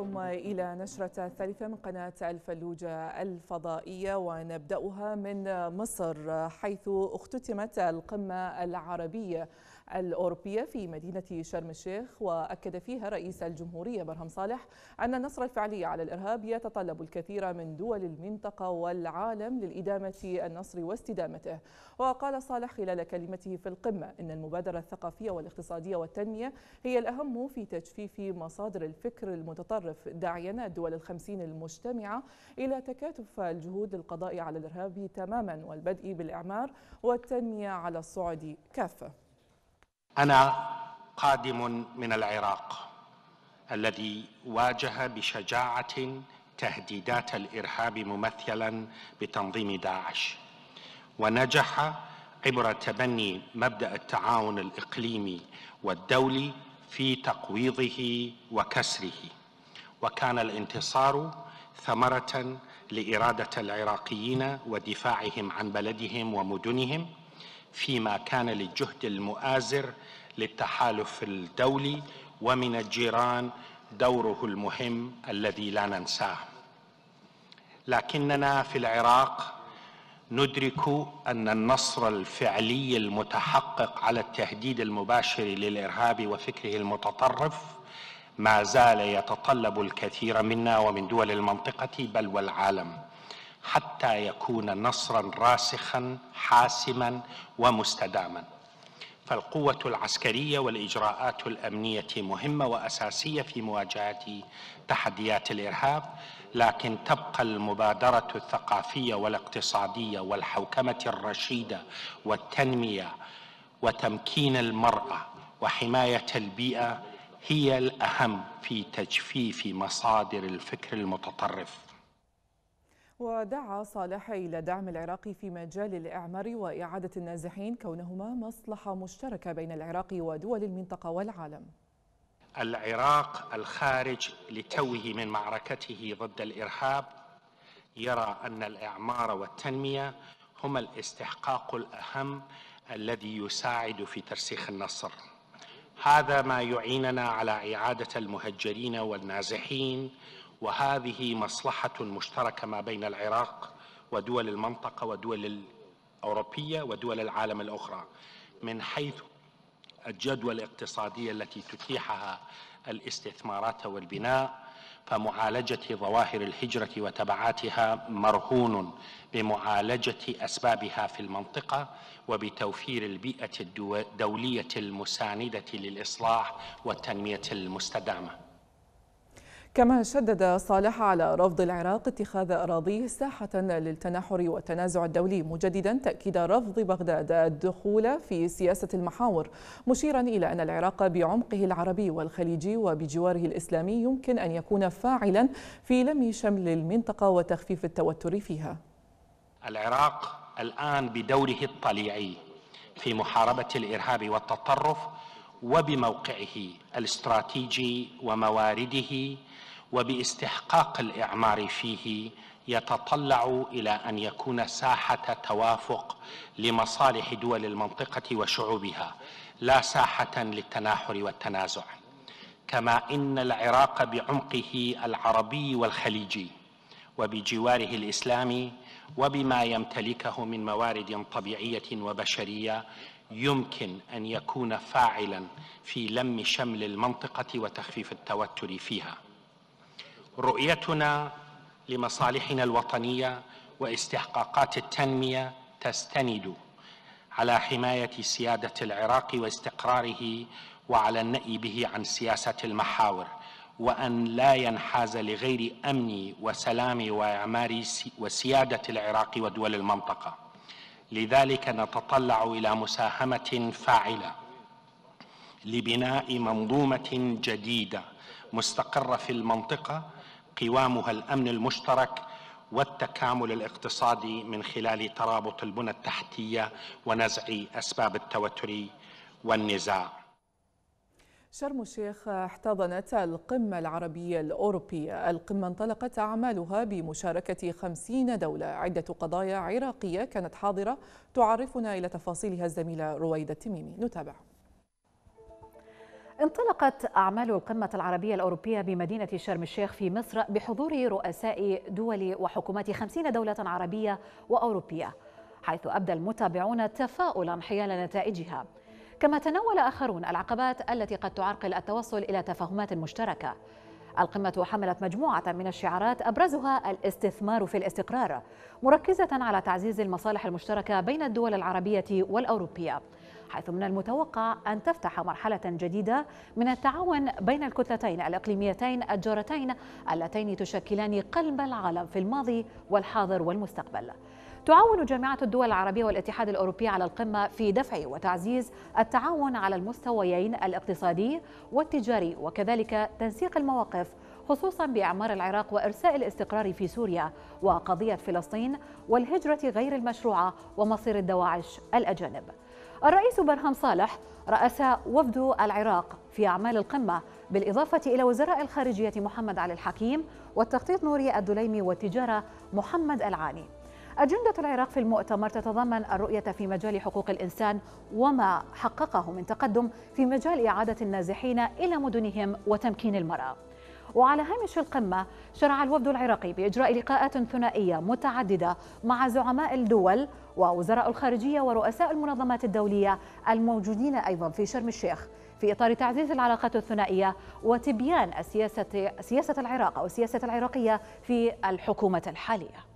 بكم إلى نشرة الثالثة من قناة الفلوجة الفضائية ونبدأها من مصر حيث اختتمت القمة العربية الأوروبية في مدينة شرم الشيخ وأكد فيها رئيس الجمهورية برهم صالح أن النصر الفعلي على الإرهاب يتطلب الكثير من دول المنطقة والعالم للإدامة النصر واستدامته وقال صالح خلال كلمته في القمة إن المبادرة الثقافية والاقتصادية والتنمية هي الأهم في تجفيف مصادر الفكر المتطرف داعيا الدول الخمسين المجتمعة إلى تكاتف الجهود للقضاء على الإرهاب تماما والبدء بالإعمار والتنمية على الصعد كافة انا قادم من العراق الذي واجه بشجاعه تهديدات الارهاب ممثلا بتنظيم داعش ونجح عبر تبني مبدا التعاون الاقليمي والدولي في تقويضه وكسره وكان الانتصار ثمره لاراده العراقيين ودفاعهم عن بلدهم ومدنهم فيما كان للجهد المؤازر للتحالف الدولي ومن الجيران دوره المهم الذي لا ننساه لكننا في العراق ندرك ان النصر الفعلي المتحقق على التهديد المباشر للارهاب وفكره المتطرف ما زال يتطلب الكثير منا ومن دول المنطقه بل والعالم حتى يكون نصرا راسخا حاسما ومستداما فالقوة العسكرية والإجراءات الأمنية مهمة وأساسية في مواجهة تحديات الإرهاب لكن تبقى المبادرة الثقافية والاقتصادية والحوكمة الرشيدة والتنمية وتمكين المرأة وحماية البيئة هي الأهم في تجفيف مصادر الفكر المتطرف ودعا صالح إلى دعم العراق في مجال الإعمار وإعادة النازحين كونهما مصلحة مشتركة بين العراق ودول المنطقة والعالم العراق الخارج لتوه من معركته ضد الإرهاب يرى أن الإعمار والتنمية هما الاستحقاق الأهم الذي يساعد في ترسيخ النصر هذا ما يعيننا على إعادة المهجرين والنازحين وهذه مصلحة مشتركة ما بين العراق ودول المنطقة ودول الأوروبية ودول العالم الأخرى من حيث الجدوى الاقتصادية التي تتيحها الاستثمارات والبناء فمعالجة ظواهر الهجرة وتبعاتها مرهون بمعالجة أسبابها في المنطقة وبتوفير البيئة الدولية المساندة للإصلاح والتنمية المستدامة كما شدد صالح على رفض العراق اتخاذ أراضيه ساحة للتناحر والتنازع الدولي مجددا تأكيد رفض بغداد الدخول في سياسة المحاور مشيرا إلى أن العراق بعمقه العربي والخليجي وبجواره الإسلامي يمكن أن يكون فاعلا في لم شمل المنطقة وتخفيف التوتر فيها العراق الآن بدوره الطليعي في محاربة الإرهاب والتطرف وبموقعه الاستراتيجي وموارده وباستحقاق الاعمار فيه يتطلع الى ان يكون ساحه توافق لمصالح دول المنطقه وشعوبها لا ساحه للتناحر والتنازع كما ان العراق بعمقه العربي والخليجي وبجواره الاسلامي وبما يمتلكه من موارد طبيعيه وبشريه يمكن ان يكون فاعلا في لم شمل المنطقه وتخفيف التوتر فيها رؤيتنا لمصالحنا الوطنيه واستحقاقات التنميه تستند على حمايه سياده العراق واستقراره وعلى النأي به عن سياسه المحاور وأن لا ينحاز لغير أمن وسلام وإعمار وسيادة العراق ودول المنطقة لذلك نتطلع إلى مساهمة فاعلة لبناء منظومة جديدة مستقرة في المنطقة قوامها الامن المشترك والتكامل الاقتصادي من خلال ترابط البنى التحتيه ونزع اسباب التوتر والنزاع شرم الشيخ احتضنت القمة العربية الأوروبية القمة انطلقت أعمالها بمشاركة خمسين دولة عدة قضايا عراقية كانت حاضرة تعرفنا إلى تفاصيلها الزميلة رويدة التميمي نتابع انطلقت أعمال القمة العربية الأوروبية بمدينة شرم الشيخ في مصر بحضور رؤساء دول وحكومات خمسين دولة عربية وأوروبية حيث أبدى المتابعون تفاؤلا حيال نتائجها كما تناول آخرون العقبات التي قد تعرقل التوصل إلى تفاهمات مشتركة القمة حملت مجموعة من الشعارات أبرزها الاستثمار في الاستقرار مركزة على تعزيز المصالح المشتركة بين الدول العربية والأوروبية حيث من المتوقع أن تفتح مرحلة جديدة من التعاون بين الكتلتين الإقليميتين الجارتين اللتين تشكلان قلب العالم في الماضي والحاضر والمستقبل تعاون جامعة الدول العربية والاتحاد الأوروبي على القمة في دفع وتعزيز التعاون على المستويين الاقتصادي والتجاري وكذلك تنسيق المواقف خصوصا بإعمار العراق وإرساء الاستقرار في سوريا وقضية فلسطين والهجرة غير المشروعة ومصير الدواعش الأجانب الرئيس برهم صالح رأس وفد العراق في أعمال القمة بالإضافة إلى وزراء الخارجية محمد علي الحكيم والتخطيط نوري الدليمي والتجارة محمد العاني أجندة العراق في المؤتمر تتضمن الرؤية في مجال حقوق الإنسان وما حققه من تقدم في مجال إعادة النازحين إلى مدنهم وتمكين المرأة وعلى هامش القمة شرع الوفد العراقي بإجراء لقاءات ثنائية متعددة مع زعماء الدول ووزراء الخارجية ورؤساء المنظمات الدولية الموجودين أيضا في شرم الشيخ في إطار تعزيز العلاقات الثنائية وتبيان السياسة سياسة العراق أو السياسة العراقية في الحكومة الحالية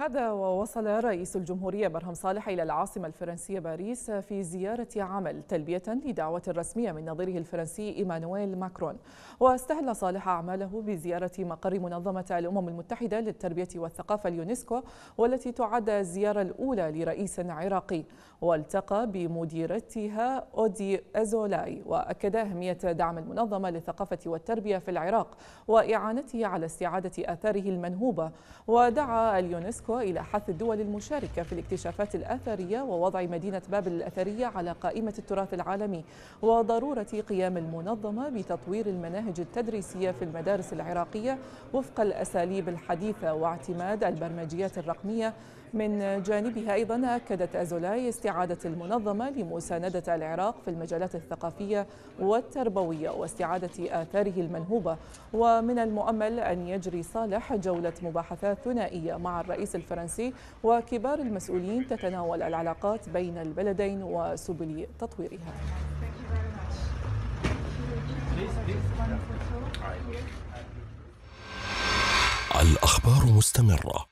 هذا ووصل رئيس الجمهورية برهم صالح إلى العاصمة الفرنسية باريس في زيارة عمل تلبية لدعوة رسمية من نظيره الفرنسي إيمانويل ماكرون واستهل صالح أعماله بزيارة مقر منظمة الأمم المتحدة للتربية والثقافة اليونسكو والتي تعد الزيارة الأولى لرئيس عراقي والتقى بمديرتها أودي أزولاي وأكد أهمية دعم المنظمة للثقافة والتربية في العراق وإعانته على استعادة آثاره المنهوبة ودعا اليونسكو أمريكا إلى حث الدول المشاركة في الاكتشافات الأثرية ووضع مدينة بابل الأثرية على قائمة التراث العالمي وضرورة قيام المنظمة بتطوير المناهج التدريسية في المدارس العراقية وفق الأساليب الحديثة واعتماد البرمجيات الرقمية من جانبها أيضا أكدت أزولاي استعادة المنظمة لمساندة العراق في المجالات الثقافية والتربوية واستعادة آثاره المنهوبة ومن المؤمل أن يجري صالح جولة مباحثات ثنائية مع الرئيس الفرنسي وكبار المسؤولين تتناول العلاقات بين البلدين وسبل تطويرها الأخبار مستمرة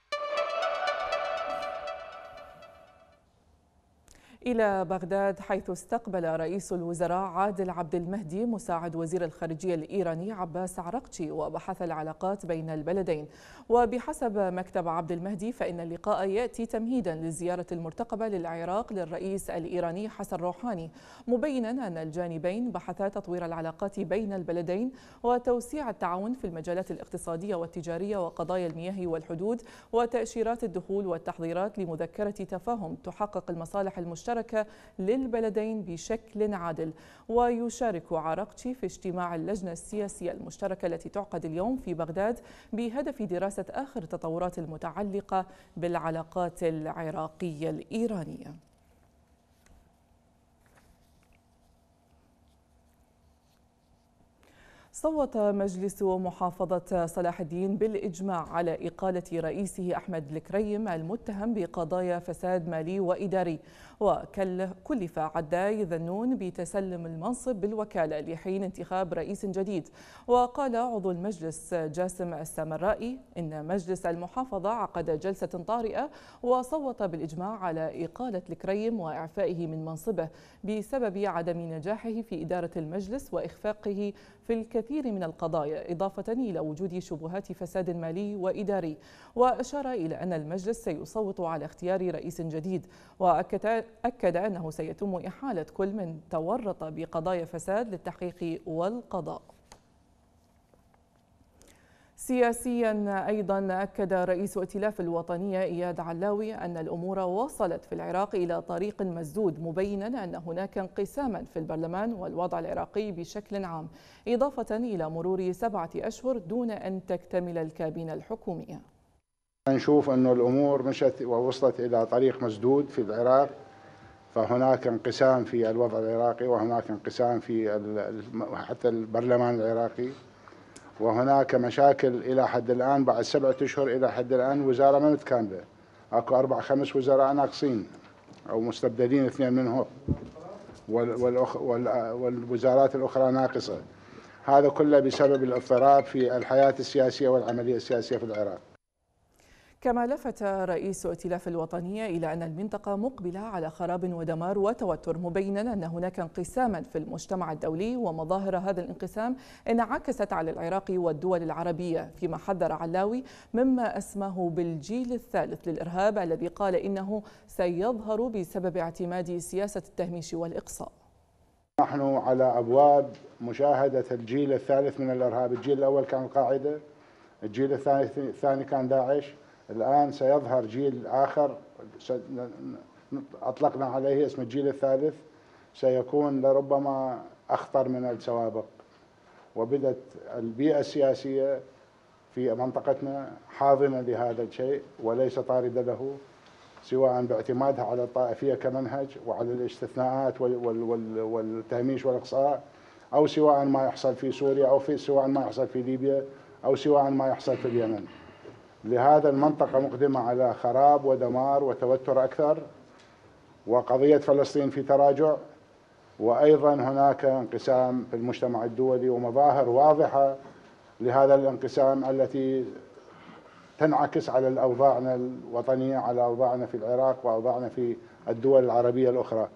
إلى بغداد حيث استقبل رئيس الوزراء عادل عبد المهدي مساعد وزير الخارجية الإيراني عباس عرقشي وبحث العلاقات بين البلدين وبحسب مكتب عبد المهدي فإن اللقاء يأتي تمهيدا للزيارة المرتقبة للعراق للرئيس الإيراني حسن روحاني مبينا أن الجانبين بحثا تطوير العلاقات بين البلدين وتوسيع التعاون في المجالات الاقتصادية والتجارية وقضايا المياه والحدود وتأشيرات الدخول والتحضيرات لمذكرة تفاهم تحقق المصالح المشتركة المشتركة للبلدين بشكل عادل ويشارك عراقتي في اجتماع اللجنة السياسية المشتركة التي تعقد اليوم في بغداد بهدف دراسة آخر التطورات المتعلقة بالعلاقات العراقية الإيرانية صوت مجلس محافظة صلاح الدين بالإجماع على إقالة رئيسه أحمد الكريم المتهم بقضايا فساد مالي وإداري وكلف عداي ذنون بتسلم المنصب بالوكالة لحين انتخاب رئيس جديد وقال عضو المجلس جاسم السامرائي إن مجلس المحافظة عقد جلسة طارئة وصوت بالإجماع على إقالة الكريم وإعفائه من منصبه بسبب عدم نجاحه في إدارة المجلس وإخفاقه في الكثير من القضايا إضافة إلى وجود شبهات فساد مالي وإداري وأشار إلى أن المجلس سيصوت على اختيار رئيس جديد وأكد أكد أنه سيتم إحالة كل من تورط بقضايا فساد للتحقيق والقضاء سياسيا ايضا اكد رئيس ائتلاف الوطنيه اياد علاوي ان الامور وصلت في العراق الى طريق مسدود مبينا ان هناك انقساما في البرلمان والوضع العراقي بشكل عام اضافه الى مرور سبعه اشهر دون ان تكتمل الكابينه الحكوميه. نشوف انه الامور مشت ووصلت الى طريق مسدود في العراق فهناك انقسام في الوضع العراقي وهناك انقسام في حتى البرلمان العراقي وهناك مشاكل الى حد الان بعد سبعة اشهر الى حد الان وزاره ما متكامله اكو اربع خمس وزراء ناقصين او مستبدلين اثنين منهم والأخ والوزارات الاخرى ناقصه هذا كله بسبب الاضطراب في الحياه السياسيه والعمليه السياسيه في العراق كما لفت رئيس ائتلاف الوطنية إلى أن المنطقة مقبلة على خراب ودمار وتوتر مبينا أن هناك انقساما في المجتمع الدولي ومظاهر هذا الانقسام انعكست على العراق والدول العربية فيما حذر علاوي مما أسماه بالجيل الثالث للإرهاب الذي قال إنه سيظهر بسبب اعتماد سياسة التهميش والإقصاء نحن على أبواب مشاهدة الجيل الثالث من الإرهاب الجيل الأول كان القاعدة الجيل الثاني كان داعش الآن سيظهر جيل آخر أطلقنا عليه اسم الجيل الثالث سيكون لربما أخطر من السوابق وبدت البيئة السياسية في منطقتنا حاضنة لهذا الشيء وليس طاردة له سواء باعتمادها على الطائفية كمنهج وعلى الاستثناءات والتهميش والإقصاء أو سواء ما يحصل في سوريا أو في سواء ما يحصل في ليبيا أو سواء ما يحصل في اليمن لهذا المنطقة مقدمة على خراب ودمار وتوتر أكثر وقضية فلسطين في تراجع وأيضا هناك انقسام في المجتمع الدولي ومظاهر واضحة لهذا الانقسام التي تنعكس على أوضاعنا الوطنية على أوضاعنا في العراق وأوضاعنا في الدول العربية الأخرى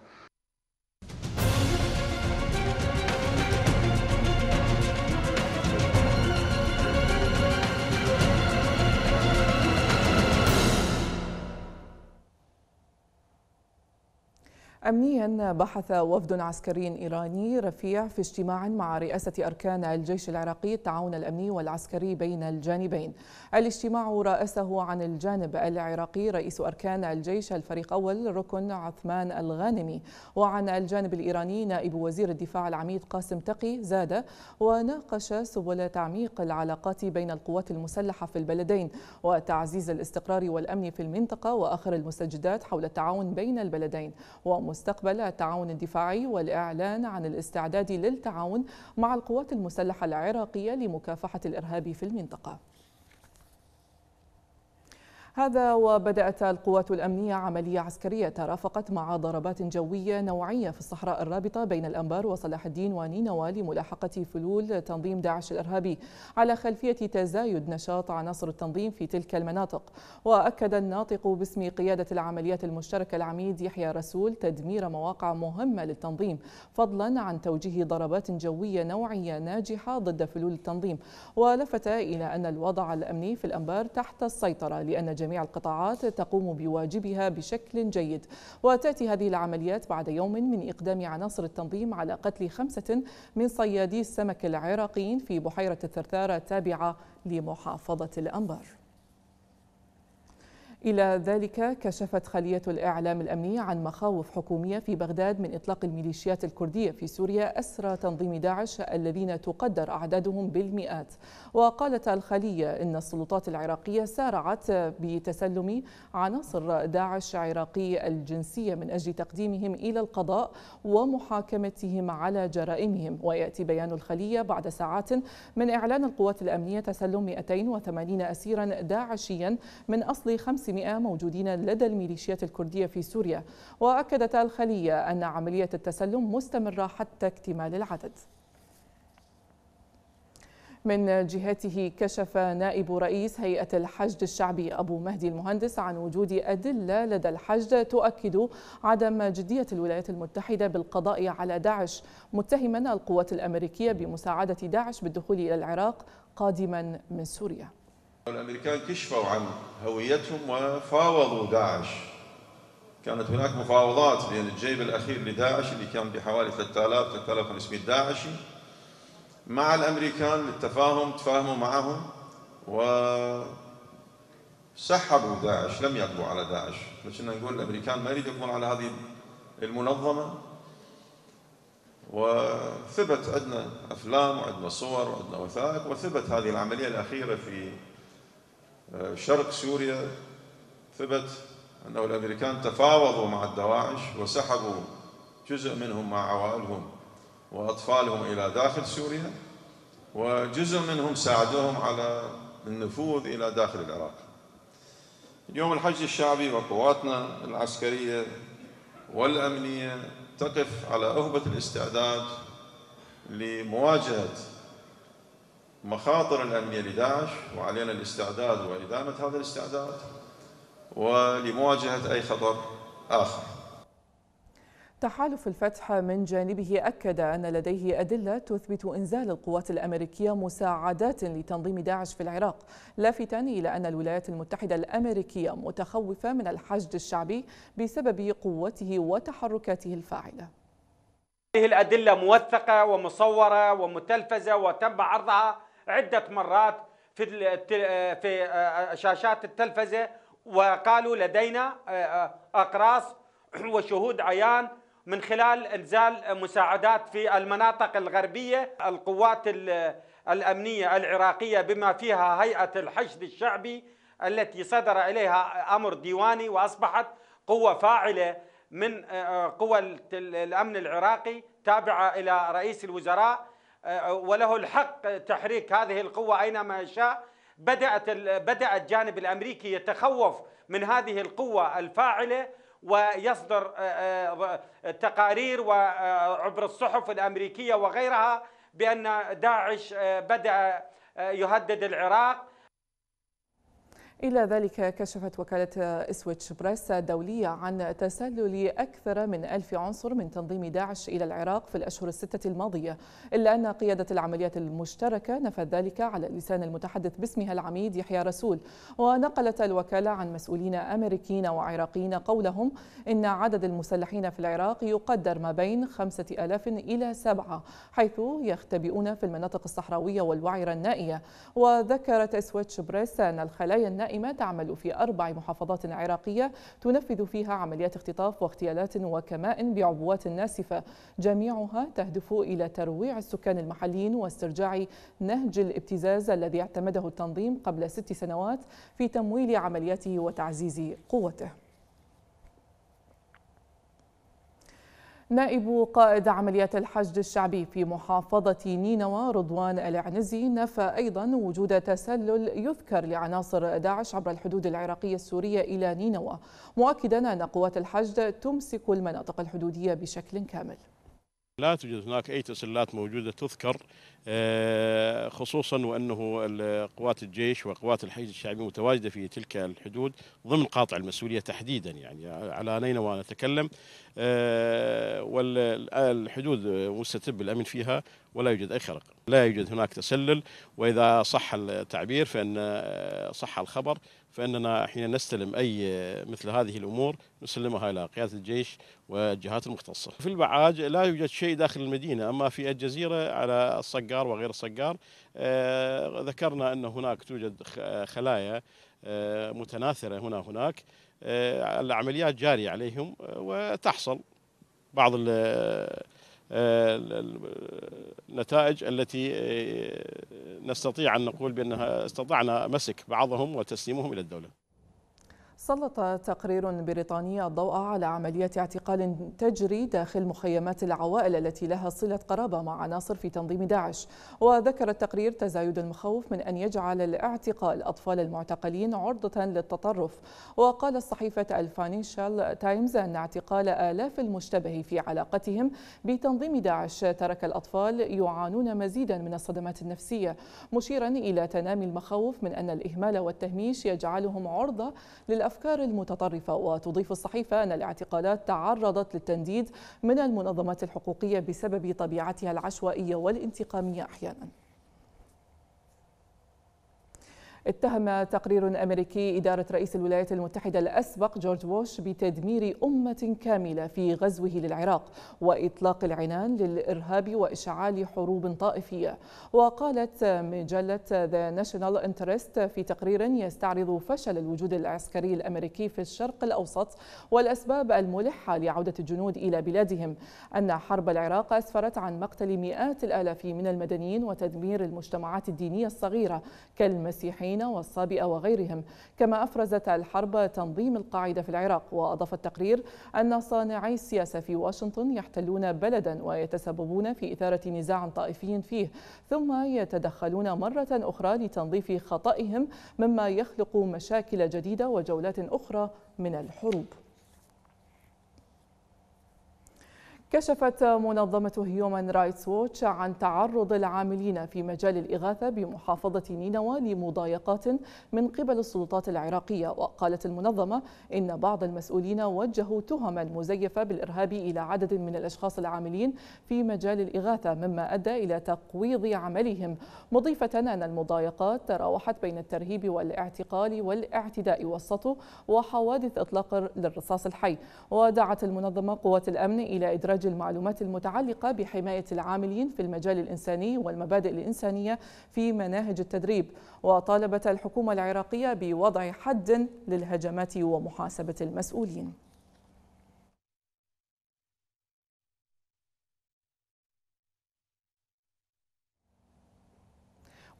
أمنيا بحث وفد عسكري إيراني رفيع في اجتماع مع رئاسة أركان الجيش العراقي التعاون الأمني والعسكري بين الجانبين الاجتماع رأسه عن الجانب العراقي رئيس أركان الجيش الفريق أول ركن عثمان الغانمي وعن الجانب الإيراني نائب وزير الدفاع العميد قاسم تقي زاد وناقش سبل تعميق العلاقات بين القوات المسلحة في البلدين وتعزيز الاستقرار والأمن في المنطقة وآخر المستجدات حول التعاون بين البلدين ومس مستقبل التعاون الدفاعي والإعلان عن الاستعداد للتعاون مع القوات المسلحة العراقية لمكافحة الإرهاب في المنطقة هذا وبدأت القوات الأمنية عملية عسكرية ترافقت مع ضربات جوية نوعية في الصحراء الرابطة بين الأنبار وصلاح الدين ونينوى لملاحقة فلول تنظيم داعش الإرهابي على خلفية تزايد نشاط عناصر التنظيم في تلك المناطق وأكد الناطق باسم قيادة العمليات المشتركة العميد يحيى رسول تدمير مواقع مهمة للتنظيم فضلا عن توجيه ضربات جوية نوعية ناجحة ضد فلول التنظيم ولفت إلى أن الوضع الأمني في الأنبار تحت السيطرة لأن جميع القطاعات تقوم بواجبها بشكل جيد وتأتي هذه العمليات بعد يوم من إقدام عناصر التنظيم على قتل خمسة من صيادي السمك العراقيين في بحيرة الثرثارة التابعة لمحافظة الأنبار إلى ذلك كشفت خلية الإعلام الأمني عن مخاوف حكومية في بغداد من إطلاق الميليشيات الكردية في سوريا أسرى تنظيم داعش الذين تقدر أعدادهم بالمئات وقالت الخلية إن السلطات العراقية سارعت بتسلم عناصر داعش عراقي الجنسية من أجل تقديمهم إلى القضاء ومحاكمتهم على جرائمهم ويأتي بيان الخلية بعد ساعات من إعلان القوات الأمنية تسلم 280 أسيرا داعشيا من أصل خمس 500 موجودين لدى الميليشيات الكردية في سوريا وأكدت الخلية أن عملية التسلم مستمرة حتى اكتمال العدد من جهته كشف نائب رئيس هيئة الحشد الشعبي أبو مهدي المهندس عن وجود أدلة لدى الحشد تؤكد عدم جدية الولايات المتحدة بالقضاء على داعش متهما القوات الأمريكية بمساعدة داعش بالدخول إلى العراق قادما من سوريا الامريكان كشفوا عن هويتهم وفاوضوا داعش كانت هناك مفاوضات بين الجيب الاخير لداعش اللي كان بحوالي 3000 3500 داعشي مع الامريكان للتفاهم تفاهموا معهم و سحبوا داعش لم يقضوا على داعش فكنا نقول الامريكان ما يريد يقضون على هذه المنظمه وثبت عندنا افلام وعندنا صور وعندنا وثائق وثبت هذه العمليه الاخيره في شرق سوريا ثبت أن الأمريكان تفاوضوا مع الدواعش وسحبوا جزء منهم مع عوائلهم وأطفالهم إلى داخل سوريا وجزء منهم ساعدوهم على النفوذ إلى داخل العراق اليوم الحج الشعبي وقواتنا العسكرية والأمنية تقف على أهبة الاستعداد لمواجهة مخاطر الأمنية لداعش وعلينا الاستعداد وإدامة هذا الاستعداد ولمواجهة أي خطر آخر تحالف الفتح من جانبه أكد أن لديه أدلة تثبت إنزال القوات الأمريكية مساعدات لتنظيم داعش في العراق لافتا إلى أن الولايات المتحدة الأمريكية متخوفة من الحشد الشعبي بسبب قوته وتحركاته الفاعلة هذه الأدلة موثقة ومصورة ومتلفزة وتم عرضها عدة مرات في في آه، شاشات التلفزة وقالوا لدينا آه، آه، أقراص وشهود عيان من خلال انزال مساعدات في المناطق الغربيه، القوات الامنيه العراقيه بما فيها هيئه الحشد الشعبي التي صدر اليها امر ديواني واصبحت قوه فاعله من قوى الامن العراقي تابعه الى رئيس الوزراء وله الحق تحريك هذه القوة أينما يشاء بدأت بدأ الجانب الأمريكي يتخوف من هذه القوة الفاعلة ويصدر آه، آه، تقارير وعبر الصحف الأمريكية وغيرها بأن داعش آه، بدأ يهدد العراق إلى ذلك كشفت وكالة إسويتش بريس الدولية عن تسلل أكثر من ألف عنصر من تنظيم داعش إلى العراق في الأشهر الستة الماضية إلا أن قيادة العمليات المشتركة نفت ذلك على لسان المتحدث باسمها العميد يحيى رسول ونقلت الوكالة عن مسؤولين أمريكيين وعراقيين قولهم إن عدد المسلحين في العراق يقدر ما بين خمسة آلاف إلى سبعة حيث يختبئون في المناطق الصحراوية والوعرة النائية وذكرت إسويتش بريس أن الخلايا النائية قائمة تعمل في أربع محافظات عراقية تنفذ فيها عمليات اختطاف واغتيالات وكمائن بعبوات ناسفة جميعها تهدف إلى ترويع السكان المحليين واسترجاع نهج الابتزاز الذي اعتمده التنظيم قبل ست سنوات في تمويل عملياته وتعزيز قوته نائب قائد عمليات الحشد الشعبي في محافظة نينوى رضوان العنزي نفى أيضا وجود تسلل يذكر لعناصر داعش عبر الحدود العراقية السورية إلى نينوى مؤكدا أن قوات الحشد تمسك المناطق الحدودية بشكل كامل لا توجد هناك اي تسللات موجوده تذكر آه، خصوصا وانه قوات الجيش وقوات الحشد الشعبي متواجده في تلك الحدود ضمن قاطع المسؤوليه تحديدا يعني على نينوى نتكلم آه، والحدود مستتب الامن فيها ولا يوجد اي خرق لا يوجد هناك تسلل واذا صح التعبير فان آه، صح الخبر فاننا حين نستلم اي مثل هذه الامور نسلمها الى قياده الجيش والجهات المختصه. في البعاج لا يوجد شيء داخل المدينه اما في الجزيره على الصقار وغير الصقار آه، ذكرنا ان هناك توجد خلايا آه، متناثره هنا هناك آه، العمليات جاريه عليهم وتحصل بعض النتائج التي آه، نستطيع أن نقول بأنها استطعنا مسك بعضهم وتسليمهم إلى الدولة سلط تقرير بريطاني الضوء على عملية اعتقال تجري داخل مخيمات العوائل التي لها صلة قرابة مع عناصر في تنظيم داعش وذكر التقرير تزايد المخاوف من أن يجعل الاعتقال أطفال المعتقلين عرضة للتطرف وقال صحيفة الفانيشال تايمز أن اعتقال آلاف المشتبه في علاقتهم بتنظيم داعش ترك الأطفال يعانون مزيدا من الصدمات النفسية مشيرا إلى تنامي المخاوف من أن الإهمال والتهميش يجعلهم عرضة للأفضل الأفكار المتطرفة وتضيف الصحيفة أن الاعتقالات تعرضت للتنديد من المنظمات الحقوقية بسبب طبيعتها العشوائية والانتقامية أحياناً اتهم تقرير أمريكي إدارة رئيس الولايات المتحدة الأسبق جورج بوش بتدمير أمة كاملة في غزوه للعراق وإطلاق العنان للإرهاب وإشعال حروب طائفية وقالت مجلة ذا ناشونال انترست في تقرير يستعرض فشل الوجود العسكري الأمريكي في الشرق الأوسط والأسباب الملحة لعودة الجنود إلى بلادهم أن حرب العراق أسفرت عن مقتل مئات الآلاف من المدنيين وتدمير المجتمعات الدينية الصغيرة كالمسيحيين الخمينة والصابئة وغيرهم كما أفرزت الحرب تنظيم القاعدة في العراق وأضاف التقرير أن صانعي السياسة في واشنطن يحتلون بلدا ويتسببون في إثارة نزاع طائفي فيه ثم يتدخلون مرة أخرى لتنظيف خطئهم مما يخلق مشاكل جديدة وجولات أخرى من الحروب كشفت منظمة هيومن رايتس ووتش عن تعرض العاملين في مجال الإغاثة بمحافظة نينوى لمضايقات من قبل السلطات العراقية وقالت المنظمة إن بعض المسؤولين وجهوا تهما مزيفة بالإرهاب إلى عدد من الأشخاص العاملين في مجال الإغاثة مما أدى إلى تقويض عملهم مضيفة أن المضايقات تراوحت بين الترهيب والاعتقال والاعتداء والسطو وحوادث إطلاق للرصاص الحي ودعت المنظمة قوات الأمن إلى إدراج إخراج المعلومات المتعلقة بحماية العاملين في المجال الإنساني والمبادئ الإنسانية في مناهج التدريب وطالبت الحكومة العراقية بوضع حد للهجمات ومحاسبة المسؤولين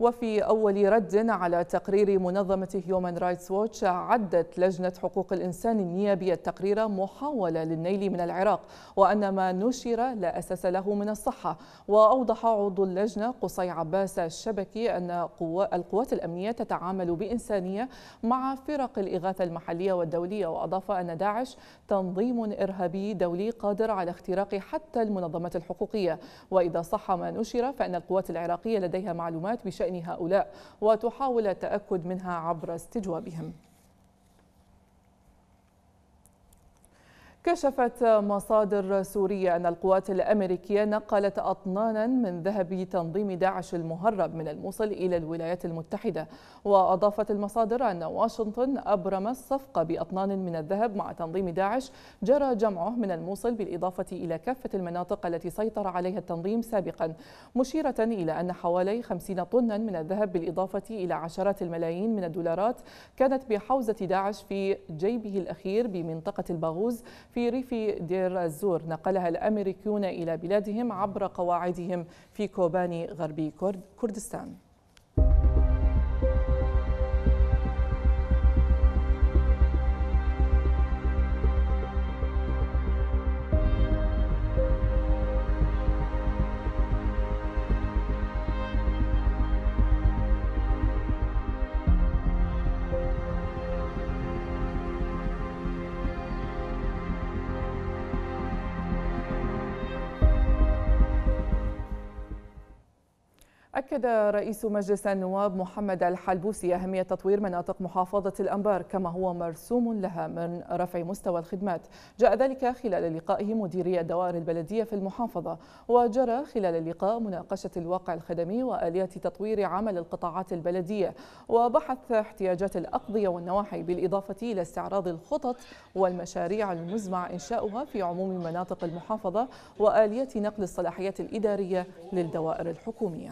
وفي أول رد على تقرير منظمة هيومن رايتس ووتش عدت لجنة حقوق الإنسان النيابية التقرير محاولة للنيل من العراق وأن ما نشر لا أساس له من الصحة وأوضح عضو اللجنة قصي عباس الشبكي أن القوات الأمنية تتعامل بإنسانية مع فرق الإغاثة المحلية والدولية وأضاف أن داعش تنظيم إرهابي دولي قادر على اختراق حتى المنظمات الحقوقية وإذا صح ما نشر فإن القوات العراقية لديها معلومات بشأن بشأن هؤلاء وتحاول التأكد منها عبر استجوابهم كشفت مصادر سورية أن القوات الأمريكية نقلت أطنانا من ذهب تنظيم داعش المهرب من الموصل إلى الولايات المتحدة وأضافت المصادر أن واشنطن أبرم الصفقة بأطنان من الذهب مع تنظيم داعش جرى جمعه من الموصل بالإضافة إلى كافة المناطق التي سيطر عليها التنظيم سابقا مشيرة إلى أن حوالي 50 طنا من الذهب بالإضافة إلى عشرات الملايين من الدولارات كانت بحوزة داعش في جيبه الأخير بمنطقة الباغوز في ريف دير الزور نقلها الأمريكيون إلى بلادهم عبر قواعدهم في كوباني غربي كردستان أكد رئيس مجلس النواب محمد الحلبوسي أهمية تطوير مناطق محافظة الأنبار كما هو مرسوم لها من رفع مستوى الخدمات جاء ذلك خلال لقائه مديري الدوائر البلدية في المحافظة وجرى خلال اللقاء مناقشة الواقع الخدمي وآليات تطوير عمل القطاعات البلدية وبحث احتياجات الأقضية والنواحي بالإضافة إلى استعراض الخطط والمشاريع المزمع إنشاؤها في عموم مناطق المحافظة وآليات نقل الصلاحيات الإدارية للدوائر الحكومية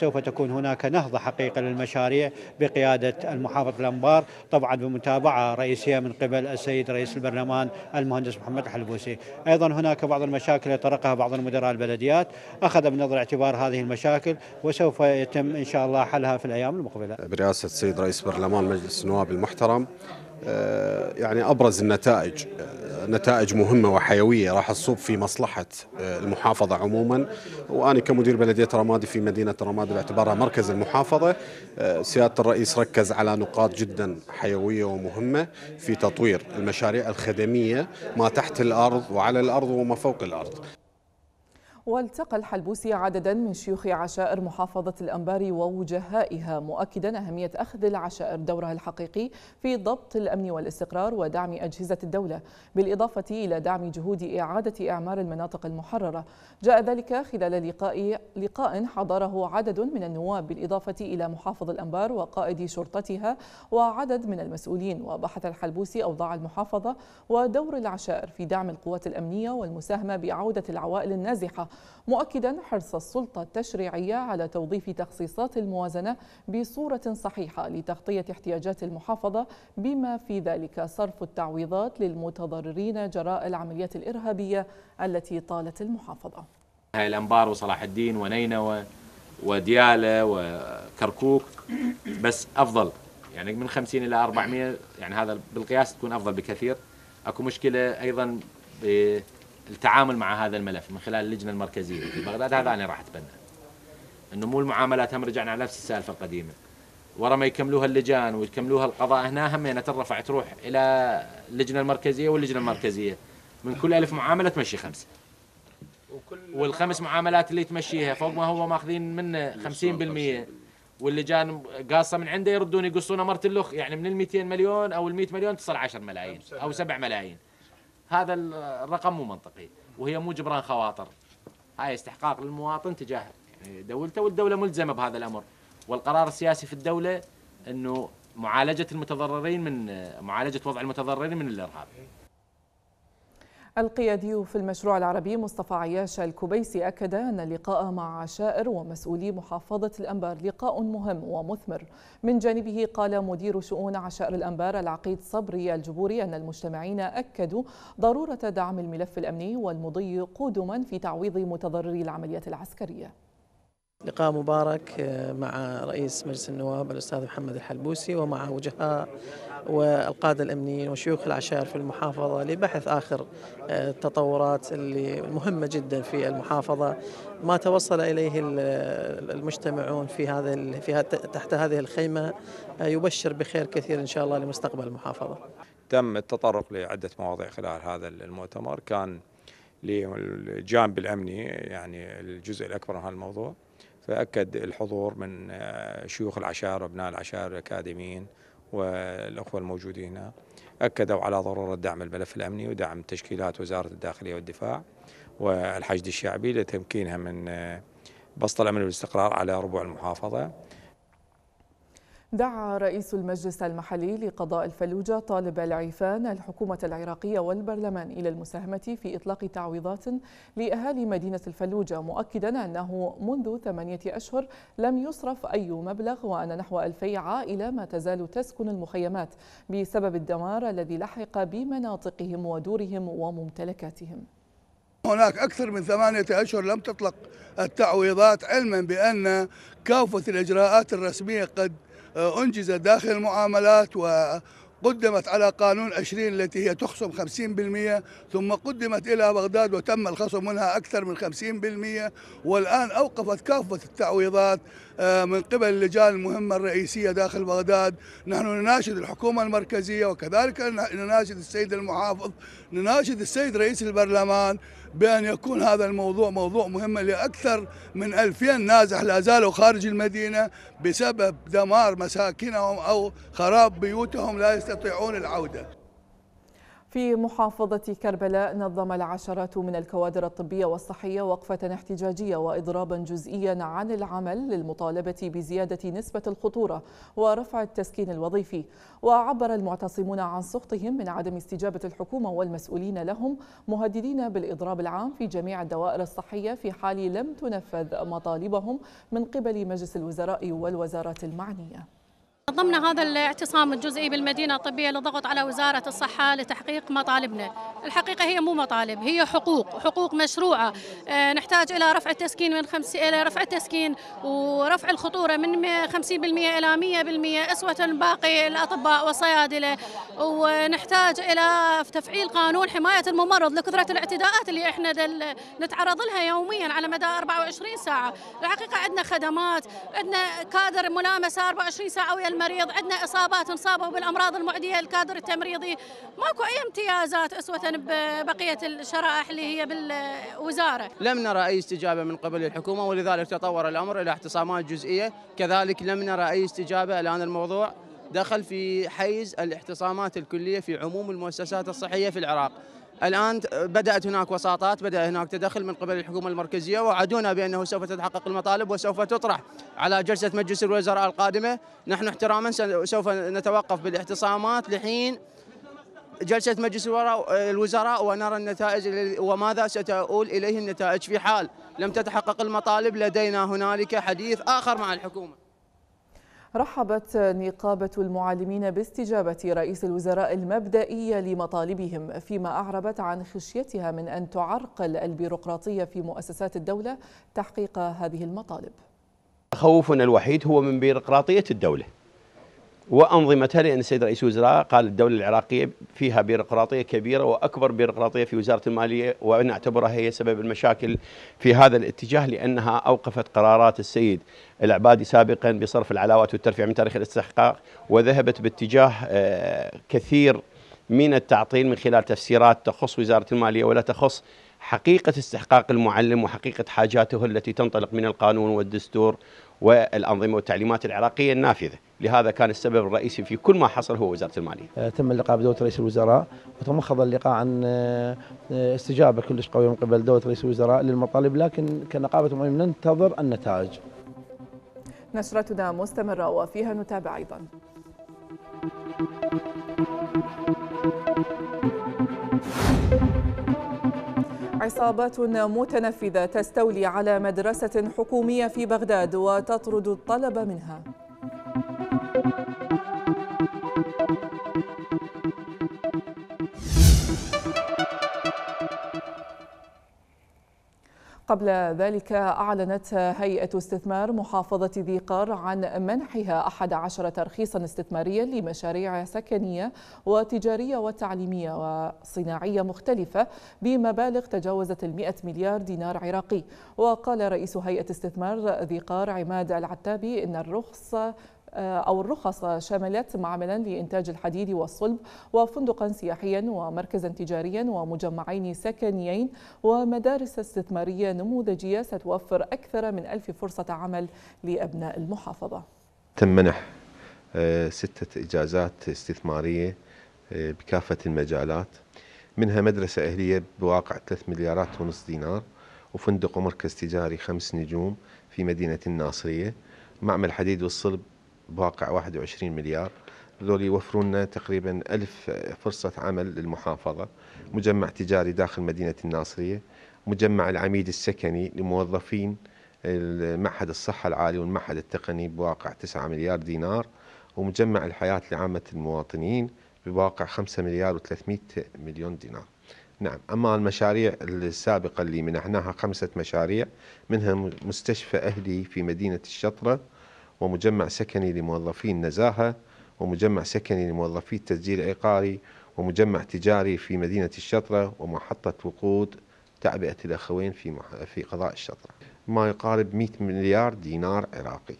سوف تكون هناك نهضة حقيقة للمشاريع بقيادة المحافظ الأنبار طبعا بمتابعة رئيسية من قبل السيد رئيس البرلمان المهندس محمد الحلبوسي أيضا هناك بعض المشاكل يطرقها بعض المدراء البلديات أخذ بنظر اعتبار هذه المشاكل وسوف يتم إن شاء الله حلها في الأيام المقبلة برئاسة السيد رئيس برلمان مجلس النواب المحترم آه، يعني ابرز النتائج آه، نتائج مهمه وحيويه راح تصب في مصلحه آه، المحافظه عموما وانا كمدير بلديه رمادي في مدينه رمادي باعتبارها مركز المحافظه سياده الرئيس ركز على نقاط جدا حيويه ومهمه في تطوير المشاريع الخدميه ما تحت الارض وعلى الارض وما فوق الارض والتقى الحلبوسي عددا من شيوخ عشائر محافظة الأنبار ووجهائها مؤكدا أهمية أخذ العشائر دورها الحقيقي في ضبط الأمن والاستقرار ودعم أجهزة الدولة بالإضافة إلى دعم جهود إعادة إعمار المناطق المحررة جاء ذلك خلال لقاء, لقاء حضره عدد من النواب بالإضافة إلى محافظ الأنبار وقائد شرطتها وعدد من المسؤولين وبحث الحلبوسي أوضاع المحافظة ودور العشائر في دعم القوات الأمنية والمساهمة بعودة العوائل النازحة مؤكدا حرص السلطة التشريعية على توظيف تخصيصات الموازنة بصورة صحيحة لتغطية احتياجات المحافظة بما في ذلك صرف التعويضات للمتضررين جراء العمليات الإرهابية التي طالت المحافظة هاي الأنبار وصلاح الدين ونينوى وديالة وكركوك بس أفضل يعني من 50 إلى 400 يعني هذا بالقياس تكون أفضل بكثير أكو مشكلة أيضا التعامل مع هذا الملف من خلال اللجنه المركزيه في بغداد هذا انا راح اتبنى انه مو المعاملات هم رجعنا على نفس السالفه القديمه ورا ما يكملوها اللجان ويكملوها القضاء هنا هم ترفع تروح الى اللجنه المركزيه واللجنه المركزيه من كل ألف معامله تمشي خمسه والخمس معاملات اللي تمشيها فوق ما هو ماخذين منه 50% واللجان قاصه من عنده يردون يقصونه مرت اللخ يعني من ال 200 مليون او ال 100 مليون تصل 10 ملايين او 7 ملايين هذا الرقم مو منطقي وهي مو جبران خواطر هاي استحقاق للمواطن تجاه يعني دولته والدولة ملزمة بهذا الأمر والقرار السياسي في الدولة أنه معالجة المتضررين من معالجة وضع المتضررين من الإرهاب القيادي في المشروع العربي مصطفى عياش الكبيسي أكد أن اللقاء مع عشائر ومسؤولي محافظة الأنبار لقاء مهم ومثمر من جانبه قال مدير شؤون عشائر الأنبار العقيد صبري الجبوري أن المجتمعين أكدوا ضرورة دعم الملف الأمني والمضي قدما في تعويض متضرري العمليات العسكرية لقاء مبارك آه، مع رئيس مجلس النواب الأستاذ محمد الحلبوسي ومع وجهاء والقادة الأمنيين وشيوخ العشائر في المحافظة لبحث آخر آه، التطورات اللي مهمة جدا في المحافظة ما توصل إليه المجتمعون في هذا في تحت هذه الخيمة آه، يبشر بخير كثير إن شاء الله لمستقبل المحافظة تم التطرق لعدة مواضيع خلال هذا المؤتمر كان للجانب الأمني يعني الجزء الأكبر من هذا الموضوع فأكد الحضور من آه، شيوخ العشائر وأبناء العشائر الأكاديميين والأخوة الموجودين هنا أكدوا على ضرورة دعم الملف الأمني ودعم تشكيلات وزارة الداخلية والدفاع والحشد الشعبي لتمكينها من آه، بسط الأمن والاستقرار على ربوع المحافظة دعا رئيس المجلس المحلي لقضاء الفلوجة طالب العيفان الحكومة العراقية والبرلمان إلى المساهمة في إطلاق تعويضات لأهالي مدينة الفلوجة مؤكدا أنه منذ ثمانية أشهر لم يصرف أي مبلغ وأن نحو ألفي عائلة ما تزال تسكن المخيمات بسبب الدمار الذي لحق بمناطقهم ودورهم وممتلكاتهم هناك أكثر من ثمانية أشهر لم تطلق التعويضات علما بأن كافة الإجراءات الرسمية قد أنجزت داخل المعاملات و قدمت على قانون 20 التي هي تخصم 50% ثم قدمت إلى بغداد وتم الخصم منها أكثر من 50% والآن أوقفت كافة التعويضات آه، من قبل اللجان المهمة الرئيسية داخل بغداد نحن نناشد الحكومة المركزية وكذلك نناشد السيد المحافظ نناشد السيد رئيس البرلمان بأن يكون هذا الموضوع موضوع مهم لأكثر من 2000 نازح لا زالوا خارج المدينة بسبب دمار مساكنهم أو خراب بيوتهم لا يستطيعون العودة في محافظة كربلاء نظم العشرات من الكوادر الطبية والصحية وقفة احتجاجية وإضرابا جزئيا عن العمل للمطالبة بزيادة نسبة الخطورة ورفع التسكين الوظيفي وعبر المعتصمون عن سخطهم من عدم استجابة الحكومة والمسؤولين لهم مهددين بالإضراب العام في جميع الدوائر الصحية في حال لم تنفذ مطالبهم من قبل مجلس الوزراء والوزارات المعنية ضمن هذا الاعتصام الجزئي بالمدينة الطبية للضغط على وزارة الصحة لتحقيق مطالبنا الحقيقة هي مو مطالب هي حقوق حقوق مشروعة آه، نحتاج إلى رفع التسكين من خمس إلى رفع التسكين ورفع الخطورة من 50% إلى 100% أسوة باقي الأطباء والصيادلة ونحتاج إلى تفعيل قانون حماية الممرض لكثرة الاعتداءات اللي إحنا نتعرض لها يوميا على مدى 24 ساعة الحقيقة عندنا خدمات عندنا كادر ملامسة 24 ساعة ويا المريض عندنا إصابات انصابوا بالأمراض المعدية الكادر التمريضي ماكو أي امتيازات أسوة ببقية الشرائح اللي هي بالوزارة لم نرى أي استجابة من قبل الحكومة ولذلك تطور الأمر إلى اعتصامات جزئية كذلك لم نرى أي استجابة الآن الموضوع دخل في حيز الاعتصامات الكلية في عموم المؤسسات الصحية في العراق الآن بدأت هناك وساطات بدأ هناك تدخل من قبل الحكومة المركزية وعدونا بأنه سوف تتحقق المطالب وسوف تطرح على جلسة مجلس الوزراء القادمة نحن احتراما سوف نتوقف بالاعتصامات لحين جلسة مجلس الوزراء ونرى النتائج وماذا ستؤول إليه النتائج في حال لم تتحقق المطالب لدينا هنالك حديث آخر مع الحكومة رحبت نقابة المعلمين باستجابة رئيس الوزراء المبدئية لمطالبهم فيما أعربت عن خشيتها من أن تعرقل البيروقراطية في مؤسسات الدولة تحقيق هذه المطالب تخوفنا الوحيد هو من بيروقراطية الدولة وانظمتها لان السيد رئيس الوزراء قال الدوله العراقيه فيها بيروقراطيه كبيره واكبر بيروقراطيه في وزاره الماليه ونعتبرها هي سبب المشاكل في هذا الاتجاه لانها اوقفت قرارات السيد العبادي سابقا بصرف العلاوات والترفيع من تاريخ الاستحقاق وذهبت باتجاه آه، كثير من التعطيل من خلال تفسيرات تخص وزاره الماليه ولا تخص حقيقه استحقاق المعلم وحقيقه حاجاته التي تنطلق من القانون والدستور والأنظمة والتعليمات العراقية النافذة لهذا كان السبب الرئيسي في كل ما حصل هو وزارة المالية آه، تم اللقاء بدولة رئيس الوزراء وتمخض اللقاء عن آه، آه، استجابة كلش قوية من قبل دولة رئيس الوزراء للمطالب لكن كنقابة مؤمن ننتظر النتائج نشرتنا مستمرة وفيها نتابع أيضا عصابات متنفذة تستولي على مدرسة حكومية في بغداد وتطرد الطلب منها قبل ذلك أعلنت هيئة استثمار محافظة ذي قار عن منحها 11 ترخيصا استثماريا لمشاريع سكنية وتجارية وتعليمية وصناعية مختلفة بمبالغ تجاوزت المئة مليار دينار عراقي وقال رئيس هيئة استثمار ذي قار عماد العتابي إن الرخص آه، أو الرخص شملت معملا لإنتاج الحديد والصلب وفندقا سياحيا ومركزا تجاريا ومجمعين سكنيين ومدارس استثمارية نموذجية ستوفر أكثر من ألف فرصة عمل لأبناء المحافظة تم منح آه، ستة إجازات استثمارية آه، بكافة المجالات منها مدرسة أهلية بواقع 3 مليارات ونص دينار وفندق ومركز تجاري خمس نجوم في مدينة الناصرية معمل حديد والصلب بواقع 21 مليار هذول يوفرون لنا تقريبا ألف فرصة عمل للمحافظة مجمع تجاري داخل مدينة الناصرية مجمع العميد السكني لموظفين معهد الصحة العالي والمعهد التقني بواقع 9 مليار دينار ومجمع الحياة لعامة المواطنين بواقع 5 مليار و300 مليون دينار نعم أما المشاريع السابقة اللي منحناها خمسة مشاريع منها مستشفى أهلي في مدينة الشطرة ومجمع سكني لموظفي النزاهة ومجمع سكني لموظفي التسجيل العقاري ومجمع تجاري في مدينة الشطرة ومحطة وقود تعبئة الأخوين في قضاء الشطرة ما يقارب 100 مليار دينار عراقي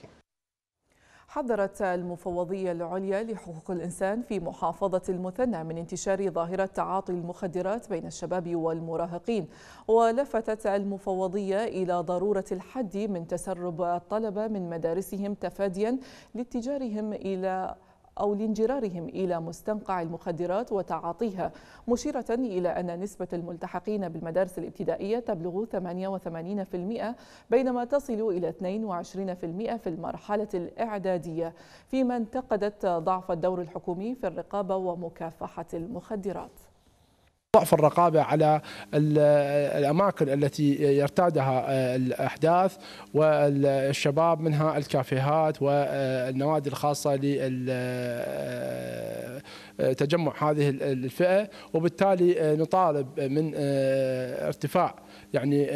حذرت المفوضية العليا لحقوق الإنسان في محافظة المثنى من انتشار ظاهرة تعاطي المخدرات بين الشباب والمراهقين ولفتت المفوضية إلى ضرورة الحد من تسرب الطلبة من مدارسهم تفاديا لاتجارهم إلى أو لانجرارهم إلى مستنقع المخدرات وتعاطيها مشيرة إلى أن نسبة الملتحقين بالمدارس الابتدائية تبلغ 88% بينما تصل إلى 22% في المرحلة الإعدادية فيما انتقدت ضعف الدور الحكومي في الرقابة ومكافحة المخدرات ضعف الرقابة على الأماكن التي يرتادها الأحداث والشباب منها الكافيهات والنوادي الخاصة لتجمع هذه الفئة وبالتالي نطالب من ارتفاع يعني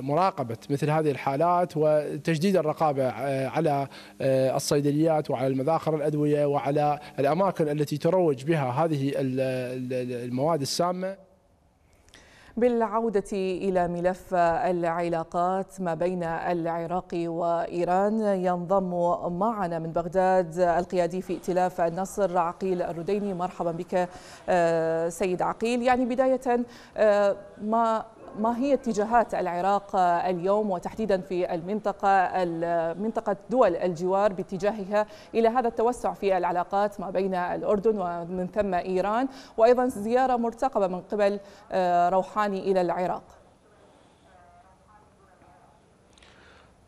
مراقبة مثل هذه الحالات وتجديد الرقابة على الصيدليات وعلى المذاخر الأدوية وعلى الأماكن التي تروج بها هذه المواد السامة بالعودة إلى ملف العلاقات ما بين العراق وإيران ينضم معنا من بغداد القيادي في ائتلاف النصر عقيل الرديني مرحبا بك آه، سيد عقيل يعني بداية آه، ما ما هي اتجاهات العراق اليوم وتحديدا في المنطقة منطقة دول الجوار باتجاهها إلى هذا التوسع في العلاقات ما بين الأردن ومن ثم إيران وأيضا زيارة مرتقبة من قبل آه، روحاني إلى العراق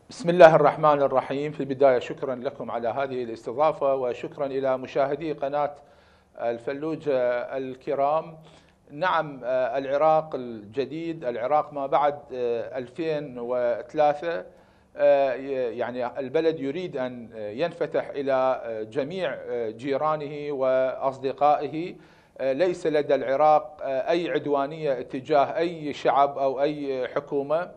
بسم الله الرحمن الرحيم في البداية شكرا لكم على هذه الاستضافة وشكرا إلى مشاهدي قناة الفلوج الكرام نعم آه، العراق الجديد العراق ما بعد 2003 آه، آه، يعني البلد يريد أن ينفتح إلى جميع جيرانه وأصدقائه ليس لدى العراق أي عدوانية اتجاه أي شعب أو أي حكومة